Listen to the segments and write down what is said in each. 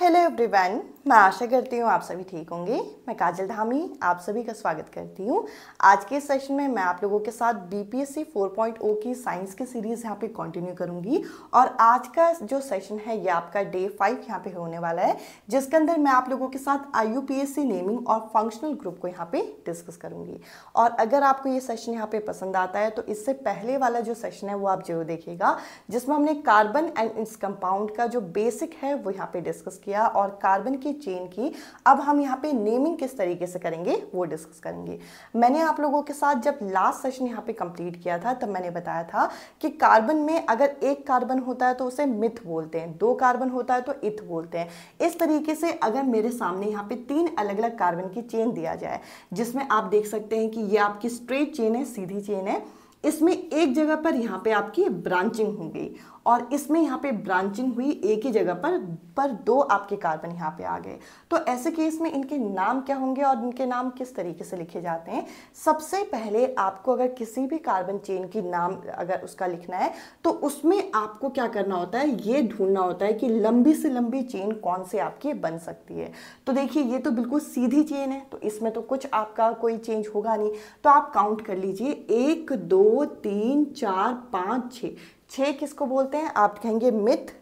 Hello everyone मैं आशा करती हूँ आप सभी ठीक होंगे मैं काजल धामी आप सभी का स्वागत करती हूँ आज के सेशन में मैं आप लोगों के साथ बीपीएससी 4.0 की साइंस की सीरीज़ यहाँ पे कंटिन्यू करूँगी और आज का जो सेशन है ये आपका डे फाइव यहाँ पे होने वाला है जिसके अंदर मैं आप लोगों के साथ आई नेमिंग और फंक्शनल ग्रुप को यहाँ पर डिस्कस करूँगी और अगर आपको ये सेशन यहाँ पर पसंद आता है तो इससे पहले वाला जो सेशन है वो आप जरूर देखेगा जिसमें हमने कार्बन एंड इस कंपाउंड का जो बेसिक है वो यहाँ पर डिस्कस किया और कार्बन की चेन की अब हम यहाँ पे नेमिंग किस तरीके से करेंगे वो डिस्कस करेंगे मैंने आप लोगों के साथ जब लास्ट सेशन यहाँ पे कंप्लीट किया था तब मैंने बताया था कि कार्बन में अगर एक कार्बन होता है तो उसे मिथ बोलते हैं दो कार्बन होता है तो इथ बोलते हैं इस तरीके से अगर मेरे सामने यहाँ पे तीन अलग अलग कार्बन की चेन दिया जाए जिसमें आप देख सकते हैं कि ये आपकी स्ट्रेट चेन है सीधी चेन है इसमें एक जगह पर यहाँ पे आपकी ब्रांचिंग होगी और इसमें यहाँ पे ब्रांचिंग हुई एक ही जगह पर पर दो आपके कार्बन यहाँ पे आ गए तो ऐसे केस में इनके नाम क्या होंगे और इनके नाम किस तरीके से लिखे जाते हैं सबसे पहले आपको अगर किसी भी कार्बन चेन की नाम अगर उसका लिखना है तो उसमें आपको क्या करना होता है ये ढूंढना होता है कि लंबी से लंबी चेन कौन से आपकी बन सकती है तो देखिए ये तो बिल्कुल सीधी चेन है तो इसमें तो कुछ आपका कोई चेंज होगा नहीं तो आप काउंट कर लीजिए एक दो तीन चार पाँच छः छः किसको बोलते हैं आप कहेंगे मिथ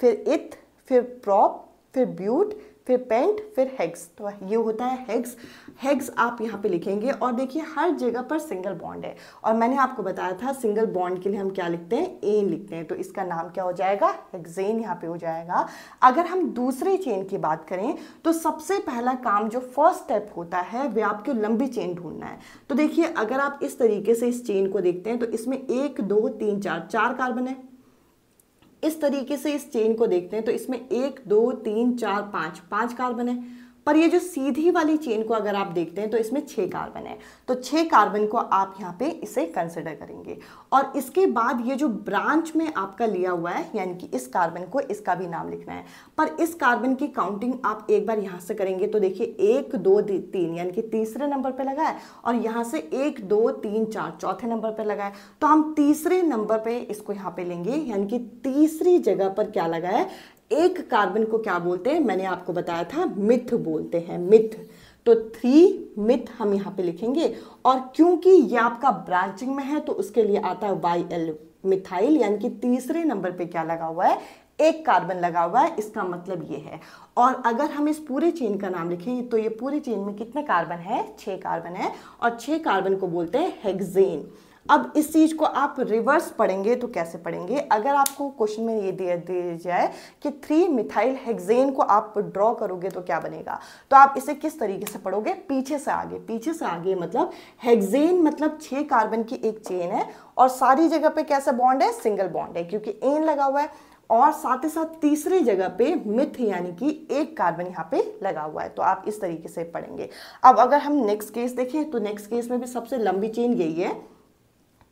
फिर इथ फिर प्रॉप फिर ब्यूट फिर पेंट फिर हेग्स तो ये होता है हेग्स हेग्स आप यहाँ पे लिखेंगे और देखिए हर जगह पर सिंगल बॉन्ड है और मैंने आपको बताया था सिंगल बॉन्ड के लिए हम क्या लिखते हैं एन लिखते हैं तो इसका नाम क्या हो जाएगा हेग्जेन यहाँ पे हो जाएगा अगर हम दूसरे चेन की बात करें तो सबसे पहला काम जो फर्स्ट स्टेप होता है वे आपको लंबी चेन ढूंढना है तो देखिए अगर आप इस तरीके से इस चेन को देखते हैं तो इसमें एक दो तीन चार चार कार्बन है इस तरीके से इस चेन को देखते हैं तो इसमें एक दो तीन चार पाँच पाँच कार्बन है पर ये जो सीधी वाली चेन को अगर आप देखते हैं तो इसमें छः कार्बन है तो छः कार्बन को आप यहाँ पे इसे कंसिडर करेंगे और इसके बाद ये जो ब्रांच में आपका लिया हुआ है यानी कि इस कार्बन को इसका भी नाम लिखना है पर इस कार्बन की काउंटिंग आप एक बार यहाँ से करेंगे तो देखिए एक दो तीन यानी कि तीसरे नंबर पर लगा है और यहाँ से एक दो तीन चार चौथे नंबर पर लगा है तो हम तीसरे नंबर पर इसको यहाँ पे लेंगे यानी कि तीसरी जगह पर क्या लगा है एक कार्बन को क्या बोलते हैं मैंने आपको बताया था मिथ बोलते हैं मिथ तो थ्री मिथ हम यहाँ पे लिखेंगे और क्योंकि ये आपका ब्रांचिंग में है तो उसके लिए आता है वाई एल मिथाइल यानी कि तीसरे नंबर पे क्या लगा हुआ है एक कार्बन लगा हुआ है इसका मतलब ये है और अगर हम इस पूरे चेन का नाम लिखें तो ये पूरे चेन में कितने कार्बन है छः कार्बन है और छः कार्बन को बोलते हैं है अब इस चीज़ को आप रिवर्स पढ़ेंगे तो कैसे पढ़ेंगे अगर आपको क्वेश्चन में ये दे दिया जाए कि थ्री मिथाइल हेक्सेन को आप ड्रॉ करोगे तो क्या बनेगा तो आप इसे किस तरीके से पढ़ोगे पीछे से आगे पीछे से आगे मतलब हेक्सेन मतलब छः कार्बन की एक चेन है और सारी जगह पे कैसे बॉन्ड है सिंगल बॉन्ड है क्योंकि एन लगा हुआ है और साथ ही साथ तीसरी जगह पे मिथ यानी कि एक कार्बन यहाँ पे लगा हुआ है तो आप इस तरीके से पढ़ेंगे अब अगर हम नेक्स्ट केस देखें तो नेक्स्ट केस में भी सबसे लंबी चेन यही है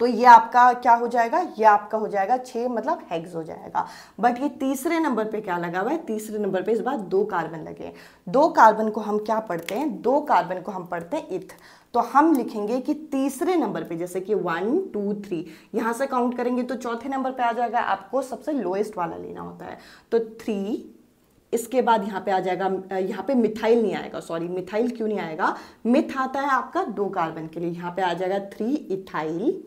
तो ये आपका क्या हो जाएगा ये आपका हो जाएगा छः मतलब हेग्स हो जाएगा बट ये तीसरे नंबर पे क्या लगा हुआ है तीसरे नंबर पे इस बार दो कार्बन लगे दो कार्बन को हम क्या पढ़ते हैं दो कार्बन को हम पढ़ते हैं इथ तो हम लिखेंगे कि तीसरे नंबर पे जैसे कि वन टू थ्री यहाँ से काउंट करेंगे तो चौथे नंबर पे आ जाएगा आपको सबसे लोएस्ट वाला लेना होता है तो थ्री इसके बाद यहाँ पे आ जाएगा यहाँ पे मिथाइल नहीं आएगा सॉरी मिथाइल क्यों नहीं आएगा मिथ आता है आपका दो कार्बन के लिए यहाँ पे आ जाएगा थ्री इथाइल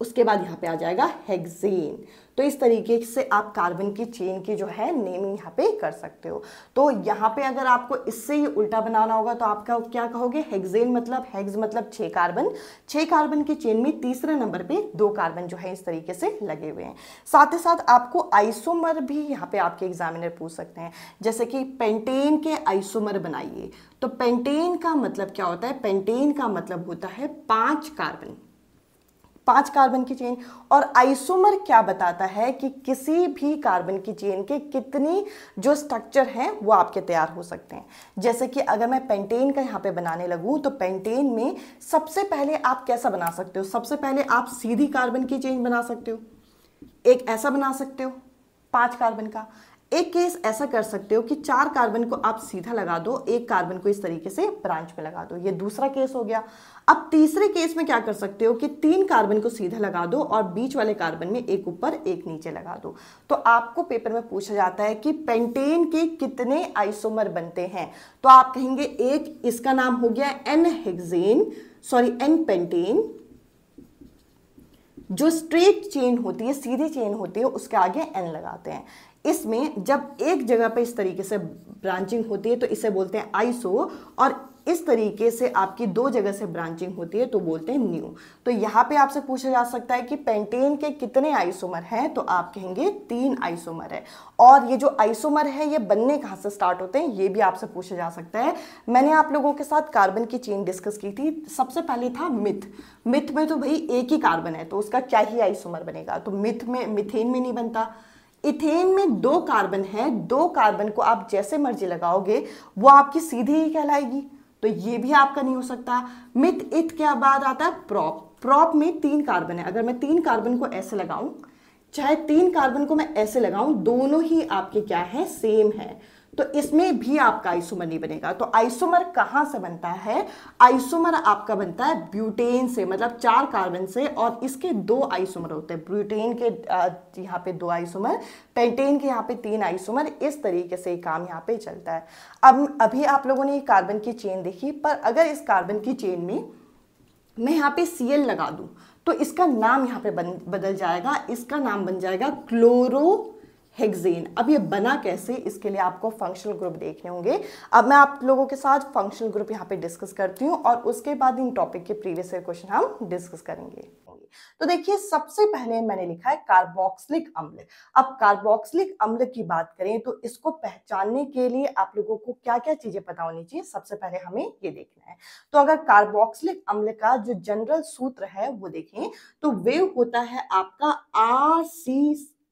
उसके बाद यहाँ पे आ जाएगा हेगजेन तो इस तरीके से आप कार्बन की चेन की जो है नेमिंग यहाँ पे कर सकते हो तो यहाँ पे अगर आपको इससे ही उल्टा बनाना होगा तो आपका क्या कहोगे हेगजेन मतलब हेग्स मतलब छः कार्बन छः कार्बन की चेन में तीसरे नंबर पे दो कार्बन जो है इस तरीके से लगे हुए हैं साथ ही साथ आपको आइसोमर भी यहाँ पे आपके एग्जामिनर पूछ सकते हैं जैसे कि पेंटेन के आइसोमर बनाइए तो पेंटेन का मतलब क्या होता है पेंटेन का मतलब होता है पाँच कार्बन पांच कार्बन की चेन और आइसोमर क्या बताता है कि किसी भी कार्बन की चेन के कितनी जो स्ट्रक्चर हैं वो आपके तैयार हो सकते हैं जैसे कि अगर मैं पेंटेन का यहाँ पे बनाने लगूँ तो पेंटेन में सबसे पहले आप कैसा बना सकते हो सबसे पहले आप सीधी कार्बन की चेन बना सकते हो एक ऐसा बना सकते हो पाँच कार्बन का एक केस ऐसा कर सकते हो कि चार कार्बन को आप सीधा लगा दो एक कार्बन को इस तरीके से ब्रांच में लगा दो ये दूसरा केस हो गया अब तीसरे केस में क्या कर सकते हो कि तीन कार्बन को सीधा लगा दो और बीच वाले कार्बन में एक ऊपर एक नीचे लगा दो तो आपको पेपर में पूछा जाता है कि पेंटेन के कितने आइसोमर बनते हैं तो आप कहेंगे एक इसका नाम हो गया n hexane sorry n pentane जो स्ट्रेट चेन होती है सीधी चेन होती है उसके आगे एन लगाते हैं इसमें जब एक जगह पे इस तरीके से ब्रांचिंग होती है तो इसे बोलते हैं आइसो और इस तरीके से आपकी दो जगह से ब्रांचिंग होती है तो बोलते हैं न्यू तो यहाँ पे आपसे पूछा जा सकता है कि पेंटेन के कितने आइसोमर हैं तो आप कहेंगे तीन आइसोमर है और ये जो आइसोमर है ये बनने कहाँ से स्टार्ट होते हैं ये भी आपसे पूछा जा सकता है मैंने आप लोगों के साथ कार्बन की चेन डिस्कस की थी सबसे पहले था मिथ मिथ में तो भाई एक ही कार्बन है तो उसका क्या ही आइसोमर बनेगा तो मिथ में मिथेन में नहीं बनता इथेन में दो कार्बन है दो कार्बन को आप जैसे मर्जी लगाओगे वो आपकी सीधी ही कहलाएगी तो ये भी आपका नहीं हो सकता मिथ इथ के बाद आता है प्रॉप प्रॉप में तीन कार्बन है अगर मैं तीन कार्बन को ऐसे लगाऊं चाहे तीन कार्बन को मैं ऐसे लगाऊं दोनों ही आपके क्या है सेम है तो इसमें भी आपका आइसोमर नहीं बनेगा तो आइसोमर कहाँ से बनता है आइसोमर आपका बनता है ब्यूटेन से मतलब चार कार्बन से और इसके दो आइसोमर होते हैं ब्यूटेन के यहाँ पे दो आइसोमर पेंटेन के यहाँ पे तीन आइसोमर इस तरीके से काम यहाँ पे चलता है अब अभी आप लोगों ने कार्बन की चेन देखी पर अगर इस कार्बन की चेन में मैं यहाँ पे सी लगा दूँ तो इसका नाम यहाँ पे बन बदल जाएगा इसका नाम बन जाएगा क्लोरो हेगजेन अब ये बना कैसे इसके लिए आपको फंक्शनल ग्रुप देखने होंगे अब मैं आप लोगों के साथ फंक्शनल ग्रुप यहाँ पे डिस्कस करती हूँ और उसके बाद इन टॉपिक के प्रीवियस क्वेश्चन हम डिस्कस करेंगे तो देखिए सबसे पहले मैंने लिखा है कार्बोक्सिलिक अम्ल अब कार्बोक्सिलिक अम्ल की बात करें तो इसको पहचानने के लिए आप लोगों को क्या क्या चीजें पता होनी चाहिए सबसे पहले हमें ये देखना है तो अगर कार्बोक्सिलिक अम्ल का जो जनरल सूत्र है वो देखें तो वे होता है आपका R C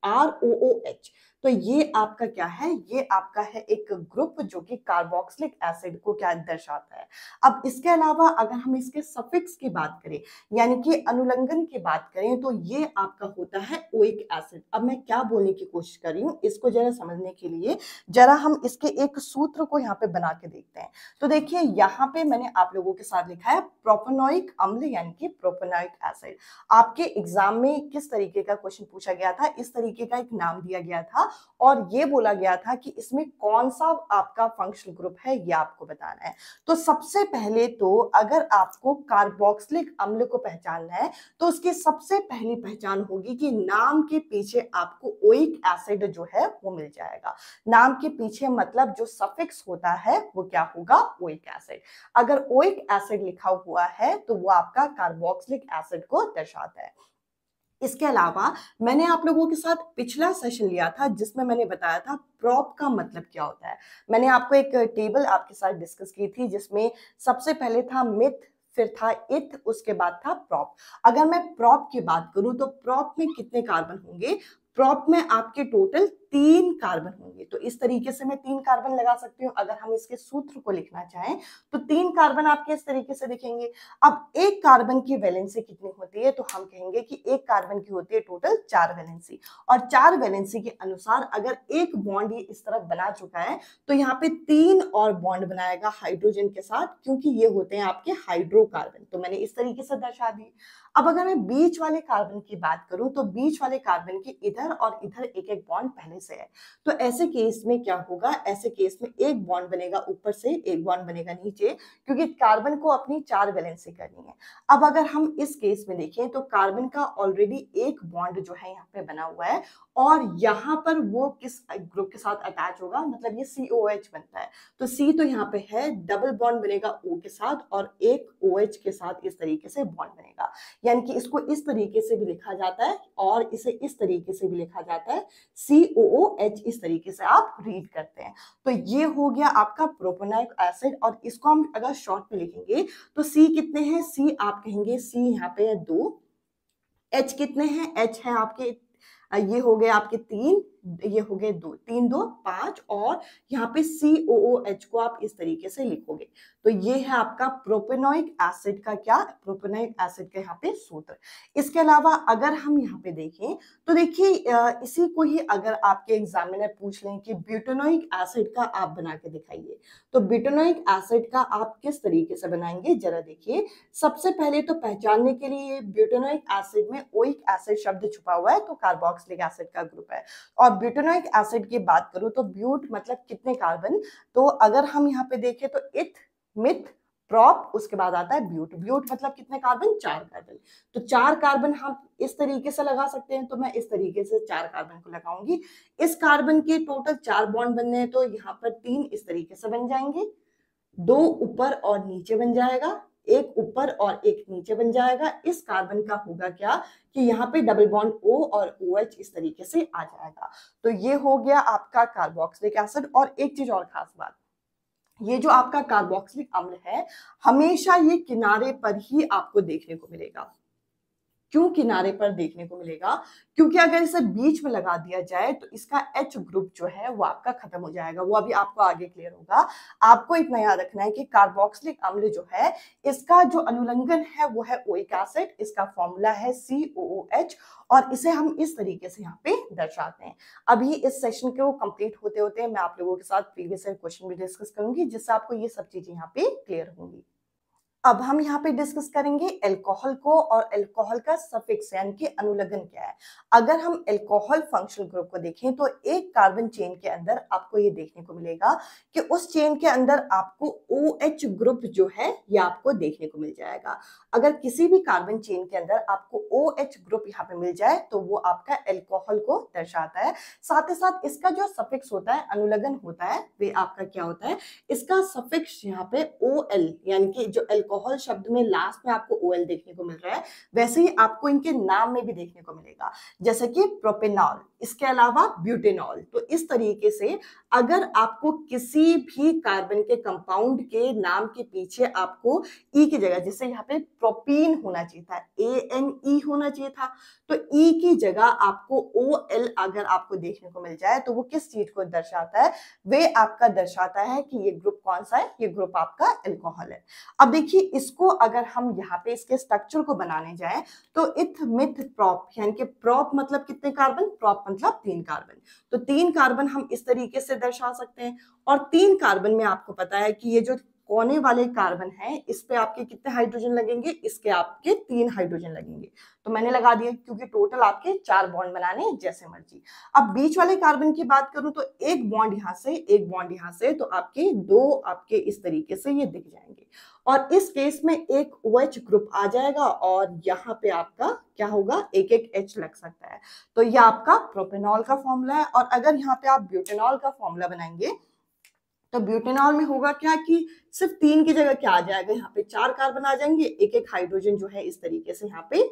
R O O H. तो ये आपका क्या है ये आपका है एक ग्रुप जो कि कार्बोक्सिलिक एसिड को क्या दर्शाता है अब इसके अलावा अगर हम इसके सफिक्स की बात करें यानी कि अनुलंगन की बात करें तो ये आपका होता है ओइक एसिड अब मैं क्या बोलने की कोशिश कर रही हूँ इसको जरा समझने के लिए जरा हम इसके एक सूत्र को यहाँ पे बना के देखते हैं तो देखिए यहाँ पे मैंने आप लोगों के साथ लिखा है प्रोपोनोइक अम्ल यानी कि प्रोपोनोइक एसिड आपके एग्जाम में किस तरीके का क्वेश्चन पूछा गया था इस तरीके का एक नाम दिया गया था और ये बोला गया था कि इसमें कौन सा आपका फंक्शनल ग्रुप है ये आपको बताना है तो सबसे पहले तो अगर आपको कार्बोक्सिलिक अम्ल को पहचानना है तो उसकी सबसे पहली पहचान होगी कि नाम के पीछे आपको ओइक एसिड जो है वो मिल जाएगा नाम के पीछे मतलब जो सफिक्स होता है वो क्या होगा ओइक एसिड अगर ओइक एसिड लिखा हुआ है तो वो आपका कार्बोक्सिलिक एसिड को दर्शाता है इसके अलावा मैंने आप लोगों के साथ पिछला सेशन लिया था जिसमें मैंने बताया था प्रॉप का मतलब क्या होता है मैंने आपको एक टेबल आपके साथ डिस्कस की थी जिसमें सबसे पहले था मिथ फिर था इथ उसके बाद था प्रॉप अगर मैं प्रॉप की बात करूं तो प्रॉप में कितने कार्बन होंगे प्रॉप में आपके टोटल तीन कार्बन होंगे तो इस तरीके से मैं तीन कार्बन लगा सकती हूँ अगर हम इसके सूत्र को लिखना चाहें तो तीन कार्बन आपके इस तरीके से दिखेंगे अब एक कार्बन की वैलेंसी कितनी होती है तो हम कहेंगे कि एक कार्बन की होती है टोटल चार वैलेंसी और चार वैलेंसी के अनुसार अगर एक बॉन्ड ये इस तरफ बना चुका है तो यहाँ पे तीन और बॉन्ड बनाएगा हाइड्रोजन के साथ क्योंकि ये होते हैं आपके हाइड्रोकार्बन तो मैंने इस तरीके से दर्शा दी अब अगर मैं बीच वाले कार्बन की बात करूं तो बीच वाले कार्बन के इधर और इधर एक एक बॉन्ड पहले से है तो ऐसे केस में क्या होगा ऐसे केस में एक बॉन्ड बनेगा ऊपर से एक बॉन्ड बनेगा नीचे क्योंकि कार्बन को अपनी चार वैलेंसी करनी है अब अगर हम इस केस में देखें तो कार्बन का ऑलरेडी एक बॉन्ड जो है यहाँ पे बना हुआ है और यहाँ पर वो किस ग्रुप के साथ अटैच होगा मतलब ये सी ओ एच बनता है तो सी तो यहाँ पे है डबल बॉन्ड बनेगा ओ के साथ और एक ओ एच के साथ इस तरीके से बॉन्ड बनेगा यानी कि इसको इस तरीके से भी लिखा जाता है और इसे इस तरीके से भी लिखा जाता है सी ओ ओ एच इस तरीके से आप रीड करते हैं तो ये हो गया आपका प्रोपोनाइक एसिड और इसको हम अगर शॉर्ट में लिखेंगे तो सी कितने हैं सी आप कहेंगे सी यहाँ पे है दो एच कितने हैं एच है आपके ये हो गए आपके तीन ये हो गए दो तीन दो पांच और यहाँ पे सी ओ ओ एच को आप इस तरीके से लिखोगे तो ये है आपका प्रोपेनोइक एसिड का क्या प्रोपेनोइक एसिड का यहाँ पे सूत्र इसके अलावा अगर हम यहाँ पे देखें तो देखिए इसी को ही अगर आपके एग्जामिनर पूछ लें कि ब्यूटेनोइक एसिड का आप बना के दिखाइए तो ब्यूटेनोइक एसिड का आप किस तरीके से बनाएंगे जरा देखिए सबसे पहले तो पहचानने के लिए ब्यूटेनोइक एसिड में ओइक एसिड शब्द छुपा हुआ है तो कार्बोक्सिलिक एसिड का ग्रुप है और अब ब्यूटेनोइक एसिड की बात करूं तो ब्यूट मतलब कितने कार्बन तो अगर हम यहाँ पे देखें तो इथ मिथ प्रॉप उसके बाद आता है ब्यूट ब्यूट मतलब कितने कार्बन चार कार्बन तो चार कार्बन हम इस तरीके से लगा सकते हैं तो मैं इस तरीके से चार कार्बन को लगाऊंगी इस कार्बन के टोटल चार बॉन्ड बनने हैं तो यहाँ पर तीन इस तरीके से बन जाएंगे दो ऊपर और नीचे बन जाएगा एक ऊपर और एक नीचे बन जाएगा इस कार्बन का होगा क्या कि यहाँ पे डबल बॉन्ड ओ और ओ OH इस तरीके से आ जाएगा तो ये हो गया आपका कार्बोक्सिलिक एसिड और एक चीज और खास बात ये जो आपका कार्बोक्सिलिक अम्ल है हमेशा ये किनारे पर ही आपको देखने को मिलेगा क्यों किनारे पर देखने को मिलेगा क्योंकि अगर इसे बीच में लगा दिया जाए तो इसका एच ग्रुप जो है वो आपका खत्म हो जाएगा वो अभी आपको आगे क्लियर होगा आपको इतना याद रखना है कि कार्बोक्सिलिक अम्ल जो है इसका जो अनुलंगन है वो है ओइक एसिड इसका फॉर्मूला है सी एच और इसे हम इस तरीके से यहाँ पे दर्शाते हैं अभी इस सेशन को कंप्लीट होते होते मैं आप लोगों के साथ प्रीवियस क्वेश्चन भी डिस्कस करूंगी जिससे आपको ये सब चीजें यहाँ पे क्लियर होंगी अब हम यहाँ पे डिस्कस करेंगे एल्कोहल को और एल्कोहल का सफिक्स यानी कि अनुलगन क्या है अगर हम एल्कोहल फंक्शनल ग्रुप को देखें तो एक कार्बन चेन के अंदर आपको ये देखने को मिलेगा कि उस चेन के अंदर आपको ओ एच ग्रुप जो है ये आपको देखने को मिल जाएगा अगर किसी भी कार्बन चेन के अंदर आपको ओ एच ग्रुप यहाँ पे मिल जाए तो वो आपका एल्कोहल को दर्शाता है साथ ही साथ इसका जो सफिक्स होता है अनुलगन होता है वे आपका क्या होता है इसका सफिक्स यहाँ पे ओ एल यानी कि जो एल्कोहल अल्कोहल शब्द में लास्ट में आपको ओ देखने को मिल रहा है वैसे ही आपको इनके नाम में भी देखने को मिलेगा जैसे कि प्रोपेनॉल इसके अलावा ब्यूटेनॉल तो इस तरीके से अगर आपको किसी भी कार्बन के कंपाउंड के नाम के पीछे आपको ई e की जगह जैसे यहाँ पे प्रोपीन होना चाहिए था ए एन ई होना चाहिए था तो ई e की जगह आपको ओ एल अगर आपको देखने को मिल जाए तो वो किस चीज को दर्शाता है वे आपका दर्शाता है कि ये ग्रुप कौन सा है ये ग्रुप आपका एल्कोहल है अब देखिए इसको अगर हम यहाँ पे इसके स्ट्रक्चर को बनाने जाए तो इथ मिथ प्रॉप यानी कि प्रॉप मतलब कितने कार्बन प्रॉप मतलब तीन कार्बन तो तीन कार्बन हम इस तरीके से दर्शा सकते हैं और तीन कार्बन में आपको पता है कि ये जो कोने वाले कार्बन है इस पे आपके कितने हाइड्रोजन लगेंगे इसके आपके तीन हाइड्रोजन लगेंगे तो मैंने लगा दिए क्योंकि टोटल आपके चार बॉन्ड बनाने जैसे मर्जी अब बीच वाले कार्बन की बात करूं तो एक बॉन्ड यहां से एक बॉन्ड यहां से तो आपके दो आपके इस तरीके से ये दिख जाएंगे और इस केस में एक ओ OH ग्रुप आ जाएगा और यहाँ पे आपका क्या होगा एक एक एच लग सकता है तो ये आपका प्रोपेनॉल का फॉर्मूला है और अगर यहाँ पे आप ब्यूटेनॉल का फॉर्मूला बनाएंगे तो ब्यूटेनॉल में होगा क्या कि सिर्फ तीन की जगह क्या आ जाएगा यहाँ पे चार कार्बन आ जाएंगे एक एक हाइड्रोजन जो है इस तरीके से यहाँ पे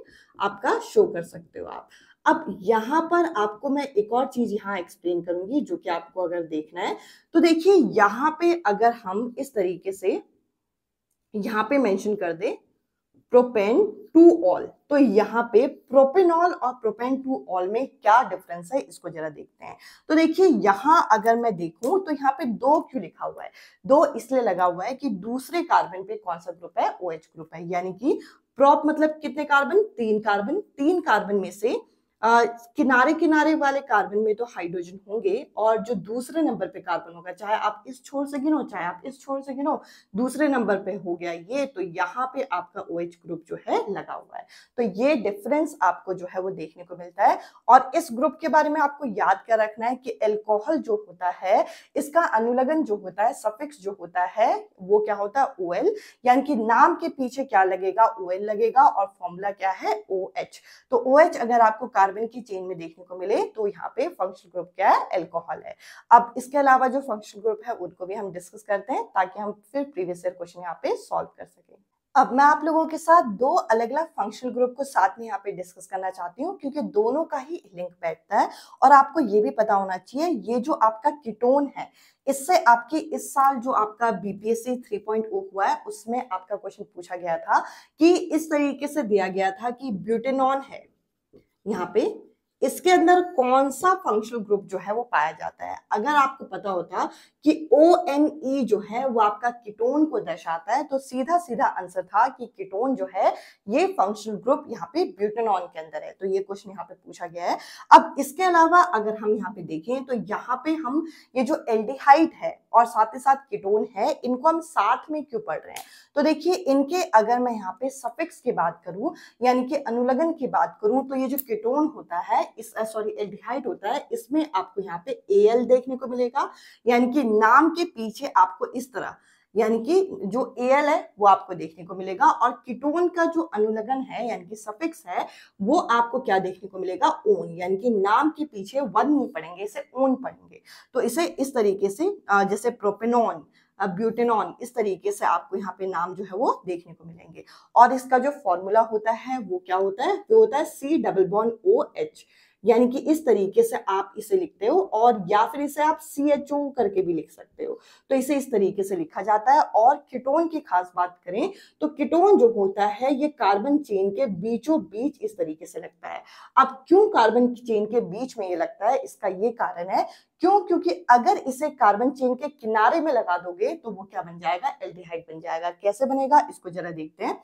आपका शो कर सकते हो आप अब यहाँ पर आपको मैं एक और चीज यहाँ एक्सप्लेन करूंगी जो कि आपको अगर देखना है तो देखिए यहाँ पे अगर हम इस तरीके से यहाँ पे मेंशन कर दे प्रोपेन टू ऑल तो यहाँ पे प्रोपेनॉल और प्रोपेन टू ऑल में क्या डिफरेंस है इसको जरा देखते हैं तो देखिए यहाँ अगर मैं देखूं तो यहाँ पे दो क्यों लिखा हुआ है दो इसलिए लगा हुआ है कि दूसरे कार्बन पे कौन सा ग्रुप है ओ OH ग्रुप है यानी कि प्रॉप मतलब कितने कार्बन तीन कार्बन तीन कार्बन में से किनारे किनारे वाले कार्बन में तो हाइड्रोजन होंगे और जो दूसरे नंबर पे कार्बन होगा चाहे आप इस छोर से गिनो चाहे आप इस छोर से गिनो दूसरे नंबर पे हो गया ये तो यहाँ पे आपका ओ OH ग्रुप जो है लगा हुआ है तो ये डिफरेंस आपको जो है वो देखने को मिलता है और इस ग्रुप के बारे में आपको याद कर रखना है कि एल्कोहल जो होता है इसका अनुलगन जो होता है सफिक्स जो होता है वो क्या होता है ओ यानी कि नाम के पीछे क्या लगेगा ओ लगेगा और फॉर्मूला क्या है ओ OH. तो ओ OH अगर आपको कार्बन कार्बन की चेन में देखने को मिले तो यहाँ पे फंक्शनल ग्रुप क्या है एल्कोहल है अब इसके अलावा जो फंक्शनल ग्रुप है उनको भी हम डिस्कस करते हैं ताकि हम फिर प्रीवियस ईयर क्वेश्चन यहाँ पे सॉल्व कर सकें अब मैं आप लोगों के साथ दो अलग अलग फंक्शनल ग्रुप को साथ में यहाँ पे डिस्कस करना चाहती हूँ क्योंकि दोनों का ही लिंक बैठता है और आपको ये भी पता होना चाहिए ये जो आपका कीटोन है इससे आपकी इस साल जो आपका बीपीएससी 3.0 हुआ है उसमें आपका क्वेश्चन पूछा गया था कि इस तरीके से दिया गया था कि ब्यूटेनॉन है यहाँ पे इसके अंदर कौन सा फंक्शनल ग्रुप जो है वो पाया जाता है अगर आपको पता होता कि ओ एन ई जो है वो आपका कीटोन को दर्शाता है तो सीधा सीधा आंसर था कि कीटोन जो है ये फंक्शनल ग्रुप यहाँ पे ब्यूटेनॉन के अंदर है तो ये क्वेश्चन यहाँ पे पूछा गया है अब इसके अलावा अगर हम यहाँ पे देखें तो यहाँ पे हम ये जो एल्डिहाइड है और साथ ही साथ कीटोन है इनको हम साथ में क्यों पढ़ रहे हैं तो देखिए इनके अगर मैं यहाँ पे सफिक्स की बात करूँ यानी कि अनुलगन की बात करूँ तो ये जो कीटोन होता है इस सॉरी एल्डिहाइड होता है इसमें आपको यहाँ पे एल देखने को मिलेगा यानी कि नाम के पीछे आपको इस तरह यानी कि जो एल है वो आपको देखने को मिलेगा और किटोन का जो अनुलगन है यानी कि सफिक्स है वो आपको क्या देखने को मिलेगा ओन यानी कि नाम के पीछे वन नहीं पढ़ेंगे इसे ओन पढ़ेंगे तो इसे इस तरीके से जैसे प्रोपेनोन ब्यूटेनॉन इस तरीके से आपको यहाँ पे नाम जो है वो देखने को मिलेंगे और इसका जो फॉर्मूला होता है वो क्या होता है वो होता है C double bond O H यानी कि इस तरीके से आप इसे लिखते हो और या फिर इसे आप सी एच ओ करके भी लिख सकते हो तो इसे इस तरीके से लिखा जाता है और किटोन की खास बात करें तो किटोन जो होता है ये कार्बन चेन के बीचों बीच इस तरीके से लगता है अब क्यों कार्बन चेन के बीच में ये लगता है इसका ये कारण है क्यों क्योंकि अगर इसे कार्बन चेन के किनारे में लगा दोगे तो वो क्या बन जाएगा एल्डिहाइड बन जाएगा कैसे बनेगा इसको जरा देखते हैं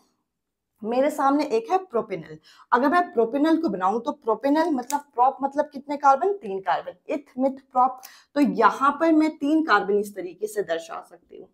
मेरे सामने एक है प्रोपेनल अगर मैं प्रोपेनल को बनाऊं तो प्रोपेनल मतलब प्रॉप मतलब कितने कार्बन तीन कार्बन इथ मिथ प्रॉप तो यहाँ पर मैं तीन कार्बन इस तरीके से दर्शा सकती हूँ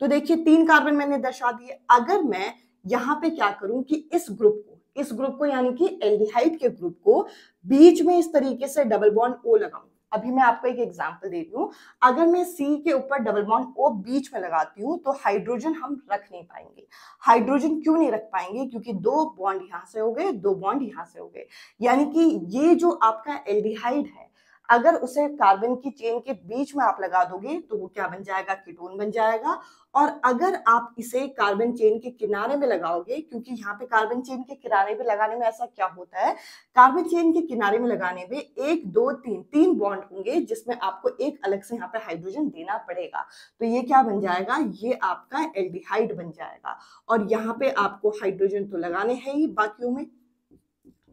तो देखिए तीन कार्बन मैंने दर्शा दिए अगर मैं यहाँ पे क्या करूं कि इस ग्रुप को इस ग्रुप को यानी कि एल्डिहाइड के ग्रुप को बीच में इस तरीके से डबल बॉन्ड ओ लगाऊं अभी मैं आपको एक एग्जाम्पल दे रही हूँ अगर मैं सी के ऊपर डबल बॉन्ड ओ बीच में लगाती हूँ तो हाइड्रोजन हम रख नहीं पाएंगे हाइड्रोजन क्यों नहीं रख पाएंगे क्योंकि दो बॉन्ड यहाँ से हो गए दो बॉन्ड यहाँ से हो गए यानी कि ये जो आपका एल्डिहाइड है अगर उसे कार्बन की चेन के बीच में आप लगा दोगे तो वो क्या बन जाएगा कीटोन बन जाएगा और अगर आप इसे कार्बन चेन के किनारे में लगाओगे क्योंकि यहाँ पे कार्बन चेन के किनारे में लगाने में ऐसा क्या होता है कार्बन चेन के किनारे में लगाने में एक दो तीन तीन बॉन्ड होंगे जिसमें आपको एक अलग से यहाँ पे हाइड्रोजन देना पड़ेगा तो ये क्या बन जाएगा ये आपका एल्डिहाइड बन जाएगा और यहाँ पे आपको हाइड्रोजन तो लगाने हैं ही बाकी में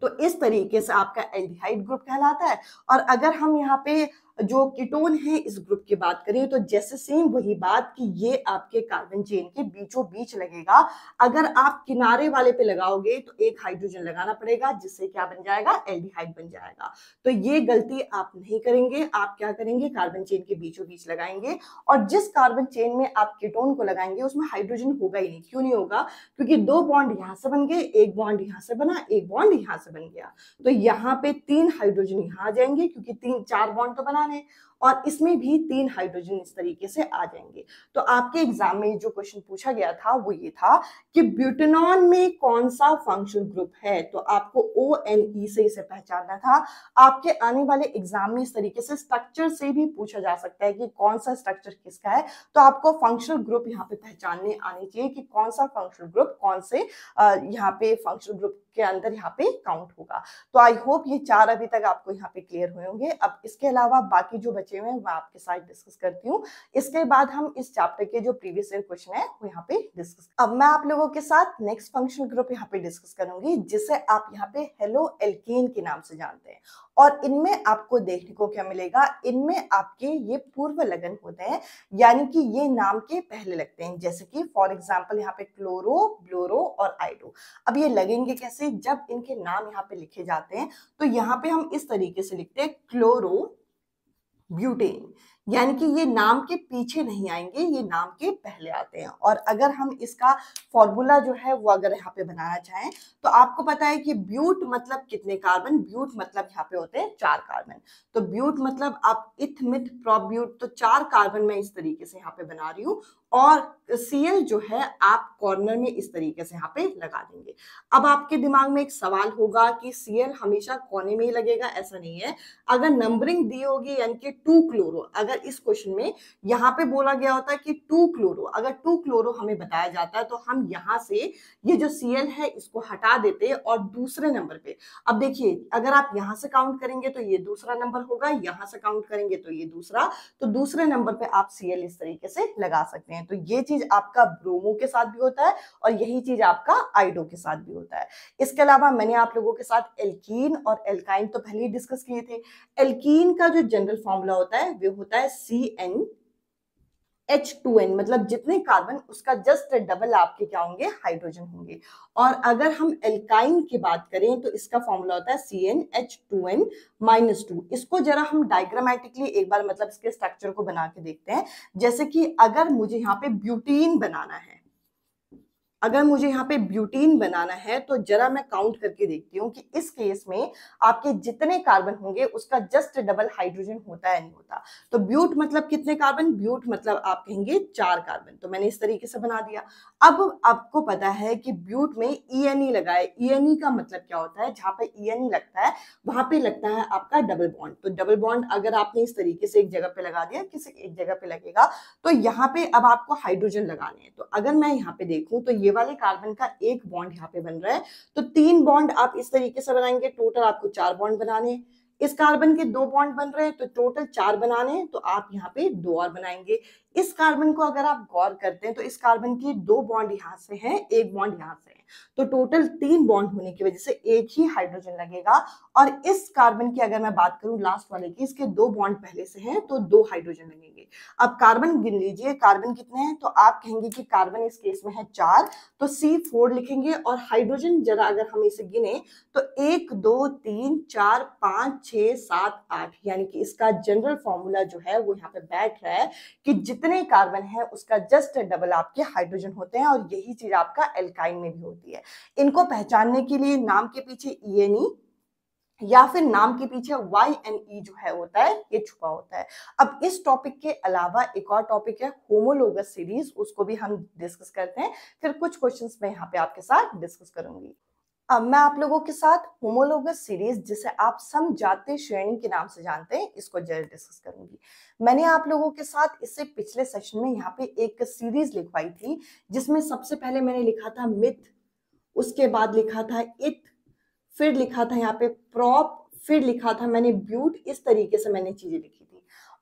तो इस तरीके से आपका एल्डिहाइड ग्रुप कहलाता है और अगर हम यहाँ पे जो कीटोन है इस ग्रुप की बात करें तो जैसे सेम वही बात कि ये आपके कार्बन चेन के बीचों बीच लगेगा अगर आप किनारे वाले पे लगाओगे तो एक हाइड्रोजन लगाना पड़ेगा जिससे क्या बन जाएगा एल्डिहाइड बन जाएगा तो ये गलती आप नहीं करेंगे आप क्या करेंगे कार्बन चेन के बीचों बीच लगाएंगे और जिस कार्बन चेन में आप कीटोन को लगाएंगे उसमें हाइड्रोजन होगा ही नहीं क्यों नहीं होगा क्योंकि दो बॉन्ड यहाँ से बन गए एक बॉन्ड यहाँ से बना एक बॉन्ड यहाँ से बन गया तो यहाँ पे तीन हाइड्रोजन यहाँ आ जाएंगे क्योंकि तीन चार बॉन्ड तो बना ね और इसमें भी तीन हाइड्रोजन इस तरीके से आ जाएंगे तो आपके एग्जाम में जो क्वेश्चन पूछा गया था वो ये था कि ब्यूटेनॉन में कौन सा फंक्शन ग्रुप है तो आपको ओ एन ई से इसे पहचानना था आपके आने वाले एग्जाम में इस तरीके से स्ट्रक्चर से भी पूछा जा सकता है कि कौन सा स्ट्रक्चर किसका है तो आपको फंक्शनल ग्रुप यहाँ पे पहचानने आने चाहिए कि कौन सा फंक्शनल ग्रुप कौन से यहाँ पे फंक्शनल ग्रुप के अंदर यहाँ पे काउंट होगा तो आई होप ये चार अभी तक आपको यहाँ पे क्लियर हुए होंगे अब इसके अलावा बाकी जो बचे बचे हुए हैं मैं आपके साथ डिस्कस करती हूँ इसके बाद हम इस चैप्टर के जो प्रीवियस ईयर क्वेश्चन है वो यहाँ पे डिस्कस अब मैं आप लोगों के साथ नेक्स्ट फंक्शन ग्रुप यहाँ पे डिस्कस करूंगी जिसे आप यहाँ पे हेलो एल्केन के नाम से जानते हैं और इनमें आपको देखने को क्या मिलेगा इनमें आपके ये पूर्व लगन होते हैं यानी कि ये नाम के पहले लगते हैं जैसे कि फॉर एग्जाम्पल यहाँ पे क्लोरो ब्लोरो और आइडो अब ये लगेंगे कैसे जब इनके नाम यहाँ पे लिखे जाते हैं तो यहाँ पे हम इस तरीके से लिखते हैं क्लोरो butane यानी कि ये हाँ। नाम के पीछे नहीं आएंगे ये नाम के पहले आते हैं और अगर हम इसका फॉर्मूला जो है वो अगर यहाँ पे बनाना चाहें तो आपको पता है कि ब्यूट मतलब कितने कार्बन ब्यूट मतलब यहाँ पे होते हैं चार कार्बन तो ब्यूट मतलब आप इथ मिथ प्रोब्यूट तो चार कार्बन मैं इस तरीके से यहाँ पे बना रही हूँ और सीएल जो है आप कॉर्नर में इस तरीके से यहाँ पे लगा देंगे अब आपके दिमाग में एक सवाल होगा कि सीएल हमेशा कोने में ही लगेगा ऐसा नहीं है अगर नंबरिंग दी होगी यानी कि टू क्लोरो अगर अगर इस क्वेश्चन में यहाँ पे बोला गया होता है कि टू क्लोरो अगर टू क्लोरो हमें बताया जाता है तो हम यहाँ से ये जो सी है इसको हटा देते और दूसरे नंबर पे अब देखिए अगर आप यहाँ से काउंट करेंगे तो ये दूसरा नंबर होगा यहाँ से काउंट करेंगे तो ये दूसरा तो दूसरे नंबर पे आप सी इस तरीके से लगा सकते हैं तो ये चीज आपका ब्रोमो के साथ भी होता है और यही चीज आपका आइडो के साथ भी होता है इसके अलावा मैंने आप लोगों के साथ एल्कीन और एल्काइन तो पहले ही डिस्कस किए थे एल्कीन का जो जनरल फॉर्मूला होता है वो होता है है C n H two n मतलब जितने कार्बन उसका जस्ट डबल आपके क्या होंगे हाइड्रोजन होंगे और अगर हम एल्काइन की बात करें तो इसका फॉर्मूला होता है C n H two n minus two इसको जरा हम डायग्रामेटिकली एक बार मतलब इसके स्ट्रक्चर को बना के देखते हैं जैसे कि अगर मुझे यहाँ पे ब्यूटीन बनाना है अगर मुझे यहाँ पे ब्यूटीन बनाना है तो जरा मैं काउंट करके देखती हूँ कि इस केस में आपके जितने कार्बन होंगे उसका जस्ट डबल हाइड्रोजन होता है नहीं होता तो ब्यूट मतलब कितने कार्बन ब्यूट मतलब आप कहेंगे चार कार्बन तो मैंने इस तरीके से बना दिया अब आपको पता है कि ब्यूट में ई एन ई लगाए ई एन ई का मतलब क्या होता है जहाँ पर ई एन ई लगता है वहां पर लगता है आपका डबल बॉन्ड तो डबल बॉन्ड अगर आपने इस तरीके से एक जगह पे लगा दिया किसी एक जगह पे लगेगा तो यहाँ पे अब आपको हाइड्रोजन लगाने हैं तो अगर मैं यहाँ पे देखूँ तो ये वाले कार्बन का एक बॉन्ड यहाँ पे बन रहा है तो तीन बॉन्ड आप इस तरीके से बनाएंगे टोटल आपको चार बॉन्ड बनाने हैं इस कार्बन के दो बॉन्ड बन रहे हैं तो टोटल चार बनाने हैं तो आप यहाँ पे दो और बनाएंगे इस कार्बन को अगर आप गौर करते हैं तो इस कार्बन की दो बॉन्ड यहाँ से हैं एक बॉन्ड यहाँ से है तो टोटल तीन बॉन्ड होने की वजह से एक ही हाइड्रोजन लगेगा और इस कार्बन की अगर मैं बात करूं लास्ट वाले की इसके दो बॉन्ड पहले से हैं तो दो हाइड्रोजन लगेंगे अब कार्बन गिन लीजिए कार्बन कितने हैं तो आप कहेंगे कि कार्बन इस केस में है चार तो सी फोर लिखेंगे और हाइड्रोजन जरा अगर हम इसे गिने तो एक दो तीन चार पांच छ सात आठ यानी कि इसका जनरल फॉर्मूला जो है वो यहाँ पे बैठ रहा है कि जितने कार्बन है उसका जस्ट डबल आपके हाइड्रोजन होते हैं और यही चीज आपका एल्काइन में भी होती है इनको पहचानने के लिए नाम के पीछे ई एन ई या फिर नाम के पीछे वाई एन ई जो है होता है ये छुपा होता है अब इस टॉपिक के अलावा एक और टॉपिक है होमोलोगस सीरीज उसको भी हम डिस्कस करते हैं फिर कुछ क्वेश्चंस मैं यहाँ पे आपके साथ डिस्कस करूंगी अब मैं आप लोगों के साथ होमोलोगस सीरीज जिसे आप समझाते श्रेणी के नाम से जानते हैं इसको जल्द डिस्कस करूंगी मैंने आप लोगों के साथ इससे पिछले सेशन में यहाँ पे एक सीरीज लिखवाई थी जिसमें सबसे पहले मैंने लिखा था मिथ उसके बाद लिखा था इत फिर लिखा था यहाँ पे प्रॉप फिर लिखा था मैंने ब्यूट इस तरीके से मैंने चीजें लिखी थी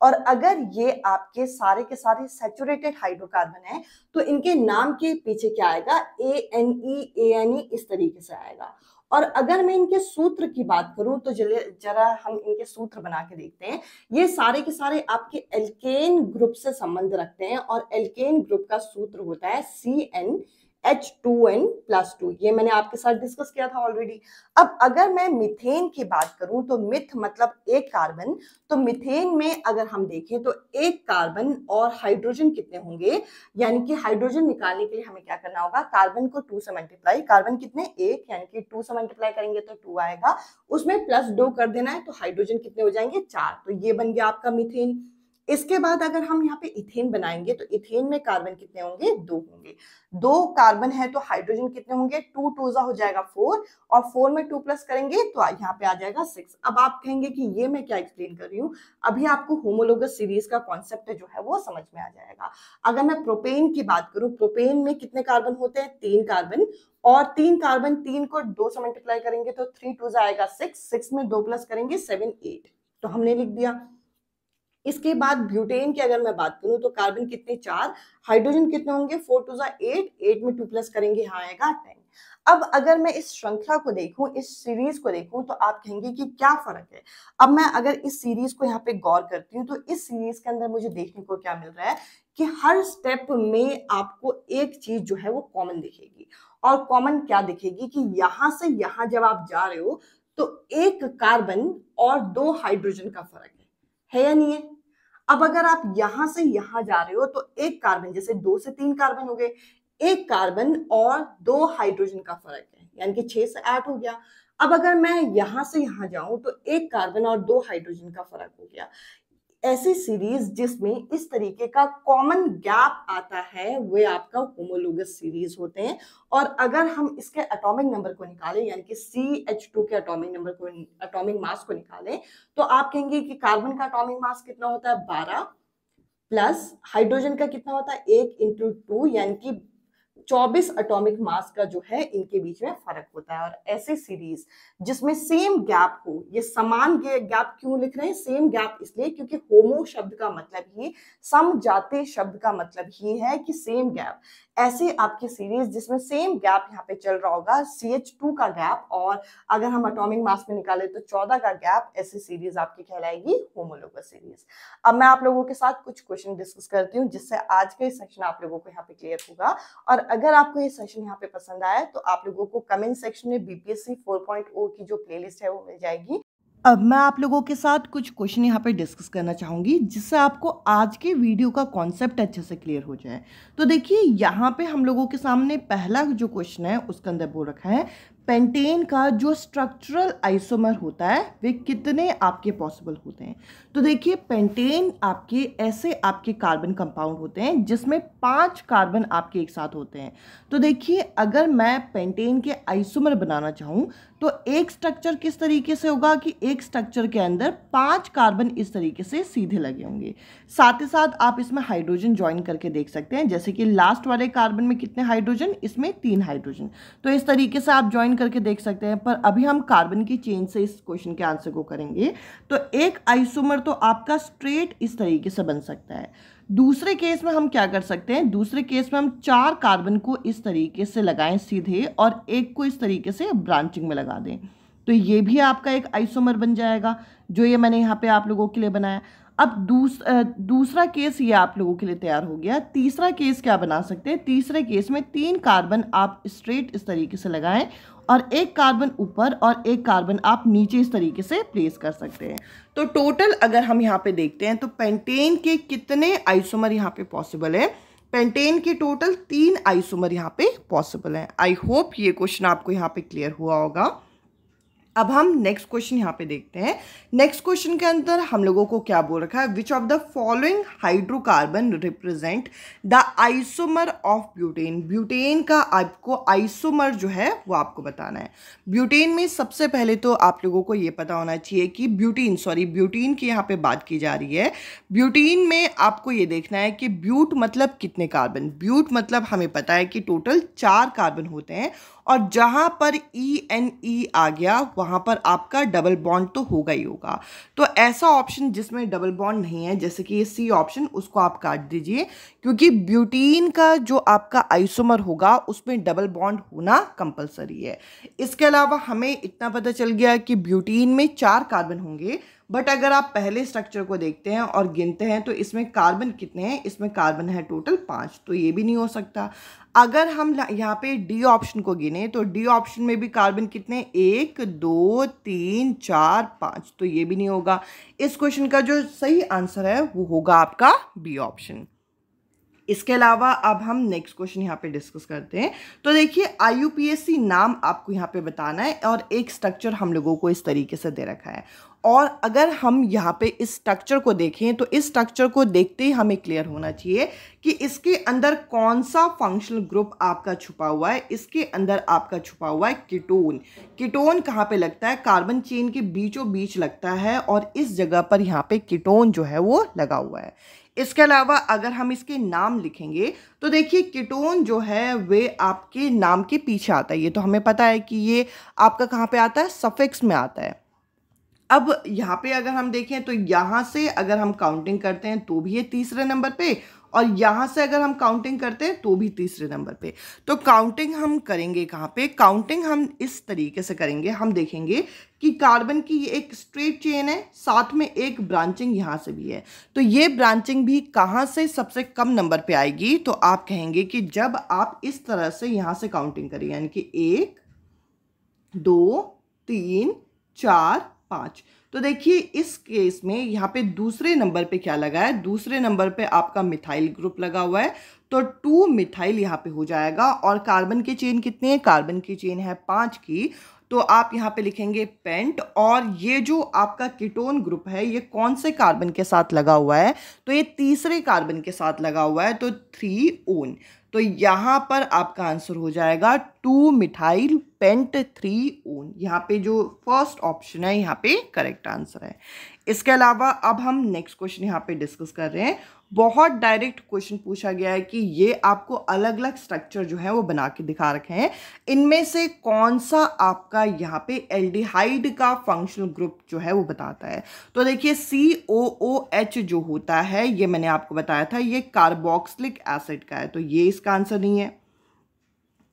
और अगर ये आपके सारे के सारे सेचुरेटेड हाइड्रोकार्बन है तो इनके नाम के पीछे क्या आएगा A N E A N E इस तरीके से आएगा और अगर मैं इनके सूत्र की बात करूं तो जरा हम इनके सूत्र बना के देखते हैं ये सारे के सारे आपके एल्केन ग्रुप से संबंध रखते हैं और एल्केन ग्रुप का सूत्र होता है C n H two n plus two ये मैंने आपके साथ डिस्कस किया था ऑलरेडी अब अगर मैं मिथेन की बात करूं तो मिथ मतलब एक कार्बन तो मिथेन में अगर हम देखें तो एक कार्बन और हाइड्रोजन कितने होंगे यानी कि हाइड्रोजन निकालने के लिए हमें क्या करना होगा कार्बन को टू से मल्टीप्लाई कार्बन कितने एक यानी कि टू से मल्टीप्लाई करेंगे तो टू आएगा उसमें प्लस दो कर देना है तो हाइड्रोजन कितने हो जाएंगे चार तो ये बन गया आपका मिथेन इसके बाद अगर हम यहाँ पे इथेन बनाएंगे तो इथेन में कार्बन कितने होंगे दो होंगे दो कार्बन है तो हाइड्रोजन कितने होंगे टू टूजा हो जाएगा फोर और फोर में टू प्लस करेंगे तो यहाँ पे आ जाएगा सिक्स अब आप कहेंगे कि ये मैं क्या एक्सप्लेन कर रही हूँ अभी आपको होमोलोगस सीरीज का कॉन्सेप्ट जो है वो समझ में आ जाएगा अगर मैं प्रोपेन की बात करूँ प्रोपेन में कितने कार्बन होते हैं तीन कार्बन और तीन कार्बन तीन को दो से मल्टीप्लाई करेंगे तो थ्री टू जाएगा सिक्स सिक्स में दो प्लस करेंगे सेवन एट तो हमने लिख दिया इसके बाद ब्यूटेन की अगर मैं बात करूँ तो कार्बन कितने चार हाइड्रोजन कितने होंगे फोर टू जो एट एट में टू प्लस करेंगे हाँ आएगा टेन अब अगर मैं इस श्रृंखला को देखूं इस सीरीज को देखूं तो आप कहेंगे कि क्या फर्क है अब मैं अगर इस सीरीज को यहाँ पे गौर करती हूँ तो इस सीरीज के अंदर मुझे देखने को क्या मिल रहा है कि हर स्टेप में आपको एक चीज जो है वो कॉमन दिखेगी और कॉमन क्या दिखेगी कि यहां से यहाँ जब आप जा रहे हो तो एक कार्बन और दो हाइड्रोजन का फर्क है है या नहीं है अब अगर आप यहां से यहां जा रहे हो तो एक कार्बन जैसे दो से तीन कार्बन हो गए एक कार्बन और दो हाइड्रोजन का फर्क है यानी कि छह से आठ हो गया अब अगर मैं यहां से यहां जाऊं तो एक कार्बन और दो हाइड्रोजन का फर्क हो गया ऐसी सीरीज जिसमें इस तरीके का कॉमन गैप आता है वे आपका होमोलोगस सीरीज होते हैं और अगर हम इसके एटॉमिक नंबर को निकालें यानी कि सी एच टू के एटॉमिक नंबर को एटॉमिक मास को निकालें तो आप कहेंगे कि कार्बन का एटॉमिक मास कितना होता है बारह प्लस हाइड्रोजन का कितना होता है एक इंटू टू यानी कि चौबीस अटोमिक मास का जो है इनके बीच में फर्क होता है और ऐसे सीरीज जिसमें सेम गैप हो ये समान गैप क्यों लिख रहे हैं सेम गैप इसलिए क्योंकि होमो शब्द का मतलब ही सम जाते शब्द का मतलब ही है कि सेम गैप ऐसे आपकी सीरीज जिसमें सेम गैप यहाँ पे चल रहा होगा सी एच टू का गैप और अगर हम अटोमिक मास में निकाले तो चौदह का गैप ऐसी सीरीज आपकी कहलाएगी होमोलोग सीरीज अब मैं आप लोगों के साथ कुछ क्वेश्चन डिस्कस करती हूँ जिससे आज का ये सेक्शन आप लोगों को यहाँ पे क्लियर होगा और अगर आपको ये सेक्शन यहाँ पे पसंद आया तो आप लोगों को कमेंट सेक्शन में बीपीएससी फोर oh की जो प्लेलिस्ट है वो मिल जाएगी अब मैं आप लोगों के साथ कुछ क्वेश्चन यहाँ पे डिस्कस करना चाहूँगी जिससे आपको आज के वीडियो का कॉन्सेप्ट अच्छे से क्लियर हो जाए तो देखिए यहाँ पे हम लोगों के सामने पहला जो क्वेश्चन है उसके अंदर बोल रखा है पेंटेन का जो स्ट्रक्चरल आइसोमर होता है वे कितने आपके पॉसिबल होते हैं तो देखिए पेंटेन आपके ऐसे आपके कार्बन कंपाउंड होते हैं जिसमें पांच कार्बन आपके एक साथ होते हैं तो देखिए अगर मैं पेंटेन के आइसोमर बनाना चाहूँ तो एक स्ट्रक्चर किस तरीके से होगा कि एक स्ट्रक्चर के अंदर पांच कार्बन इस तरीके से सीधे लगे होंगे साथ ही साथ आप इसमें हाइड्रोजन ज्वाइन करके देख सकते हैं जैसे कि लास्ट वाले कार्बन में कितने हाइड्रोजन इसमें तीन हाइड्रोजन तो इस तरीके से आप ज्वाइन करके देख सकते हैं पर अभी हम कार्बन की चेंज से इस क्वेश्चन के आंसर को करेंगे तो एक आइसोमर तो आपका स्ट्रेट इस तरीके से बन सकता है दूसरे केस में हम क्या कर सकते हैं दूसरे केस में हम चार कार्बन को इस तरीके से लगाएं सीधे और एक को इस तरीके से ब्रांचिंग में लगा दें तो ये भी आपका एक आइसोमर बन जाएगा जो ये मैंने यहाँ पे आप लोगों के लिए बनाया अब दूस, दूसरा केस ये आप लोगों के लिए तैयार हो गया तीसरा केस क्या बना सकते हैं तीसरे केस में तीन कार्बन आप स्ट्रेट इस तरीके से लगाएं और एक कार्बन ऊपर और एक कार्बन आप नीचे इस तरीके से प्लेस कर सकते हैं तो टोटल अगर हम यहाँ पे देखते हैं तो पेंटेन के कितने आइसोमर यहाँ पे पॉसिबल है पेंटेन के टोटल तीन आइसोमर यहाँ पे पॉसिबल हैं आई होप ये क्वेश्चन आपको यहाँ पे क्लियर हुआ होगा अब हम नेक्स्ट क्वेश्चन यहाँ पे देखते हैं नेक्स्ट क्वेश्चन के अंदर हम लोगों को क्या बोल रखा है which of the following hydrocarbon represent the isomer of butane butane का आपको आइसोमर जो है वो आपको बताना है ब्यूटेन में सबसे पहले तो आप लोगों को ये पता होना चाहिए कि ब्यूटीन सॉरी ब्यूटीन की यहाँ पर बात की जा रही है ब्यूटीन में आपको ये देखना है कि ब्यूट मतलब कितने कार्बन ब्यूट मतलब हमें पता है कि टोटल चार कार्बन होते हैं और जहाँ पर ई एन ई आ गया वहाँ पर आपका डबल बॉन्ड तो होगा ही होगा तो ऐसा ऑप्शन जिसमें डबल बॉन्ड नहीं है जैसे कि ये सी ऑप्शन उसको आप काट दीजिए क्योंकि ब्यूटीन का जो आपका आइसोमर होगा उसमें डबल बॉन्ड होना कंपलसरी है इसके अलावा हमें इतना पता चल गया कि ब्यूटीन में चार कार्बन होंगे बट अगर आप पहले स्ट्रक्चर को देखते हैं और गिनते हैं तो इसमें कार्बन कितने हैं इसमें कार्बन है टोटल पाँच तो ये भी नहीं हो सकता अगर हम यहाँ पे डी ऑप्शन को गिने तो डी ऑप्शन में भी कार्बन कितने एक दो तीन चार पाँच तो ये भी नहीं होगा इस क्वेश्चन का जो सही आंसर है वो होगा आपका बी ऑप्शन इसके अलावा अब हम नेक्स्ट क्वेश्चन यहाँ पे डिस्कस करते हैं तो देखिए आई नाम आपको यहाँ पे बताना है और एक स्ट्रक्चर हम लोगों को इस तरीके से दे रखा है और अगर हम यहाँ पे इस स्ट्रक्चर को देखें तो इस स्ट्रक्चर को देखते ही हमें क्लियर होना चाहिए कि इसके अंदर कौन सा फंक्शनल ग्रुप आपका छुपा हुआ है इसके अंदर आपका छुपा हुआ है कीटोन कीटोन कहाँ पे लगता है कार्बन चेन के बीचों बीच लगता है और इस जगह पर यहाँ पे कीटोन जो है वो लगा हुआ है इसके अलावा अगर हम इसके नाम लिखेंगे तो देखिए किटोन जो है वे आपके नाम के पीछे आता है ये तो हमें पता है कि ये आपका कहाँ पे आता है सफिक्स में आता है अब यहाँ पे अगर हम देखें तो यहाँ से अगर हम काउंटिंग करते हैं तो भी ये तीसरे नंबर पे और यहाँ से अगर हम काउंटिंग करते हैं तो भी तीसरे नंबर पे तो काउंटिंग हम करेंगे कहाँ पे काउंटिंग हम इस तरीके से करेंगे हम देखेंगे कि कार्बन की ये एक स्ट्रेट चेन है साथ में एक ब्रांचिंग यहाँ से भी है तो ये ब्रांचिंग भी कहाँ से सबसे कम नंबर पे आएगी तो आप कहेंगे कि जब आप इस तरह से यहाँ से काउंटिंग करिए यानी कि एक दो तीन चार पाँच तो देखिए इस केस में यहाँ पे दूसरे नंबर पे क्या लगा है दूसरे नंबर पे आपका मिथाइल ग्रुप लगा हुआ है तो टू मिथाइल यहाँ पे हो जाएगा और कार्बन की चेन कितनी है कार्बन की चेन है पाँच की तो आप यहाँ पे लिखेंगे पेंट और ये जो आपका कीटोन ग्रुप है ये कौन से कार्बन के साथ लगा हुआ है तो ये तीसरे कार्बन के साथ लगा हुआ है तो थ्री ओन तो यहाँ पर आपका आंसर हो जाएगा two methyl pent three one यहाँ पे जो फर्स्ट ऑप्शन है यहाँ पे करेक्ट आंसर है इसके अलावा अब हम नेक्स्ट क्वेश्चन यहाँ पे डिस्कस कर रहे हैं बहुत डायरेक्ट क्वेश्चन पूछा गया है कि ये आपको अलग अलग स्ट्रक्चर जो है वो बना के दिखा रखे हैं इनमें से कौन सा आपका यहाँ पे एल्डिहाइड का फंक्शनल ग्रुप जो है वो बताता है तो देखिए सी ओ ओ एच जो होता है ये मैंने आपको बताया था ये कार्बोक्सलिक एसिड का है तो ये इसका आंसर नहीं है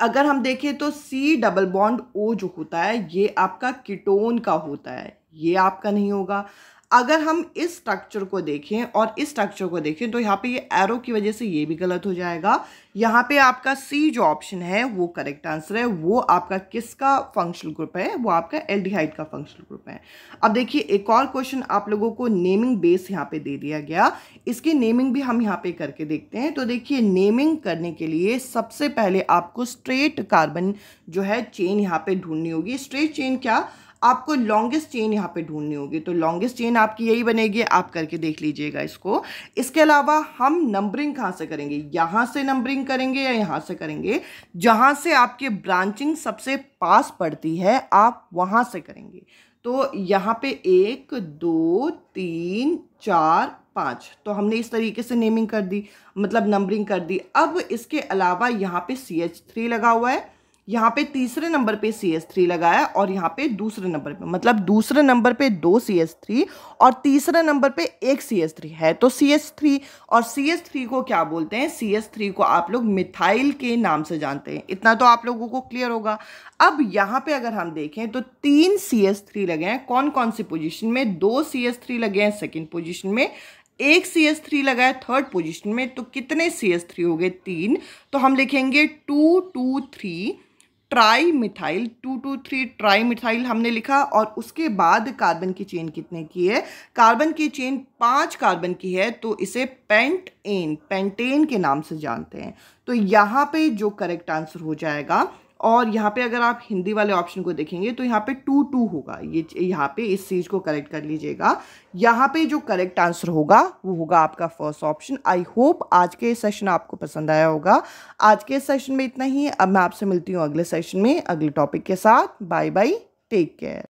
अगर हम देखें तो सी डबल बॉन्ड ओ जो होता है ये आपका कीटोन का होता है ये आपका नहीं होगा अगर हम इस स्ट्रक्चर को देखें और इस स्ट्रक्चर को देखें तो यहाँ पे ये एरो की वजह से ये भी गलत हो जाएगा यहाँ पे आपका सी जो ऑप्शन है वो करेक्ट आंसर है वो आपका किसका फंक्शनल ग्रुप है वो आपका एल्डिहाइड का फंक्शनल ग्रुप है अब देखिए एक और क्वेश्चन आप लोगों को नेमिंग बेस यहाँ पे दे दिया गया इसकी नेमिंग भी हम यहाँ पे करके देखते हैं तो देखिए नेमिंग करने के लिए सबसे पहले आपको स्ट्रेट कार्बन जो है चेन यहाँ पे ढूंढनी होगी स्ट्रेट चेन क्या आपको लॉन्गेस्ट चेन यहाँ पे ढूंढनी होगी तो लॉन्गेस्ट चेन आपकी यही बनेगी आप करके देख लीजिएगा इसको इसके अलावा हम नंबरिंग कहाँ से करेंगे यहाँ से नंबरिंग करेंगे या यहाँ से करेंगे जहाँ से आपके ब्रांचिंग सबसे पास पड़ती है आप वहाँ से करेंगे तो यहाँ पे एक दो तीन चार पाँच तो हमने इस तरीके से नेमिंग कर दी मतलब नंबरिंग कर दी अब इसके अलावा यहाँ पे सी एच थ्री लगा हुआ है यहाँ पे तीसरे नंबर पे सी एस थ्री लगाया और यहाँ पे दूसरे नंबर पे मतलब दूसरे नंबर पे दो सी एस थ्री और तीसरे नंबर पे एक सी एस थ्री है तो सी एस थ्री और सी एस थ्री को क्या बोलते हैं सी एस थ्री को आप लोग मिथाइल के नाम से जानते हैं इतना तो आप लोगों को क्लियर होगा अब यहाँ पे अगर हम देखें तो तीन सी एस थ्री लगे हैं कौन कौन सी पोजिशन में दो सी एस थ्री लगे हैं सेकेंड पोजिशन में एक सी एस थ्री लगाया थर्ड पोजिशन में तो कितने सी एस थ्री हो गए तीन तो हम लिखेंगे two two three tri methyl two two three tri methyl हमने लिखा और उसके बाद कार्बन की चेन कितने की है कार्बन की चेन पांच कार्बन की है तो इसे पेंट एन पेंटेन के नाम से जानते हैं तो यहाँ पे जो करेक्ट आंसर हो जाएगा और यहाँ पे अगर आप हिंदी वाले ऑप्शन को देखेंगे तो यहाँ पे टू टू होगा ये यहाँ पे इस चीज़ को करेक्ट कर लीजिएगा यहाँ पे जो करेक्ट आंसर होगा वो होगा आपका फर्स्ट ऑप्शन आई होप आज के सेशन आपको पसंद आया होगा आज के सेशन में इतना ही अब मैं आपसे मिलती हूँ अगले सेशन में अगले टॉपिक के साथ बाय बाय टेक केयर